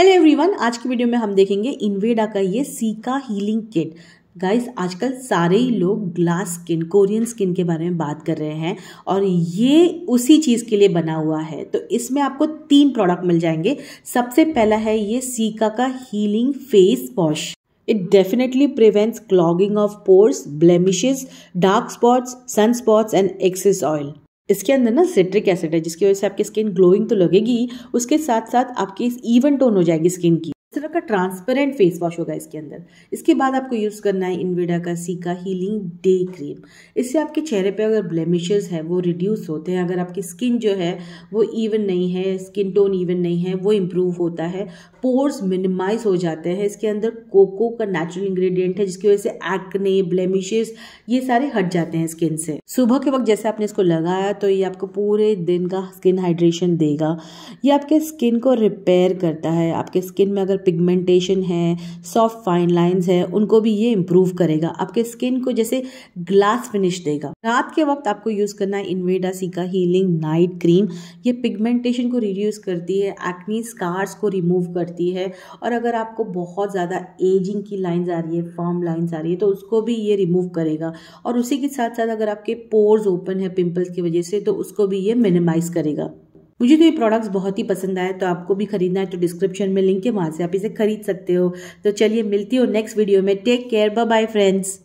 hello everyone आज की video में हम देखेंगे इन्वेडा का ये सीका हीलिंग किट गाइस आजकल सारे ही लोग ग्लास स्किन कोरियन स्किन के बारे में बात कर रहे हैं और ये उसी चीज़ के लिए बना हुआ है तो इसमें आपको तीन प्रोडक्ट मिल जाएंगे सबसे पहला है ये सीका का healing face wash definitely prevents clogging of pores pores, dark dark sun spots and excess oil इसके अंदर ना सिट्रिक एसिड है जिसकी वजह से आपकी स्किन ग्लोइंग तो लगेगी उसके साथ साथ आपकी इवन टोन हो जाएगी स्किन की का ट्रांसपेरेंट फेस वॉश होगा इसके अंदर इसके बाद आपको यूज़ करना है इनविडा का सीका हीलिंग डे क्रीम इससे आपके चेहरे पे अगर ब्लेमिशेस हैं वो रिड्यूस होते हैं अगर आपकी स्किन जो है वो इवन नहीं है स्किन टोन इवन नहीं है वो इम्प्रूव होता है पोर्स मिनिमाइज हो जाते हैं इसके अंदर कोको का नेचुरल इंग्रेडिएंट है जिसकी वजह से एक्ने ब्लेमिशेस ये सारे हट जाते हैं स्किन से सुबह के वक्त जैसे आपने इसको लगाया तो ये आपको पूरे दिन का स्किन हाइड्रेशन देगा ये आपके स्किन को रिपेयर करता है आपके स्किन में अगर पिग पिगमेंटेशन है सॉफ्ट फाइन लाइंस है उनको भी ये इम्प्रूव करेगा आपके स्किन को जैसे ग्लास फिनिश देगा रात के वक्त आपको यूज़ करना है Inveda cica healing night cream ये पिगमेंटेशन को रिड्यूस करती है एक्नी स्कार्स को रिमूव करती है और अगर आपको बहुत ज़्यादा एजिंग की लाइन्स आ रही है फॉर्म लाइन्स आ रही है तो उसको भी ये रिमूव करेगा और उसी के साथ साथ अगर आपके पोर्स ओपन है पिम्पल्स की वजह से तो उसको भी ये मिनिमाइज़ करेगा मुझे तो ये प्रोडक्ट्स बहुत ही पसंद आए तो आपको भी खरीदना है तो डिस्क्रिप्शन में लिंक है वहाँ से आप इसे खरीद सकते हो तो चलिए मिलती हो नेक्स्ट वीडियो में take care bye bye friends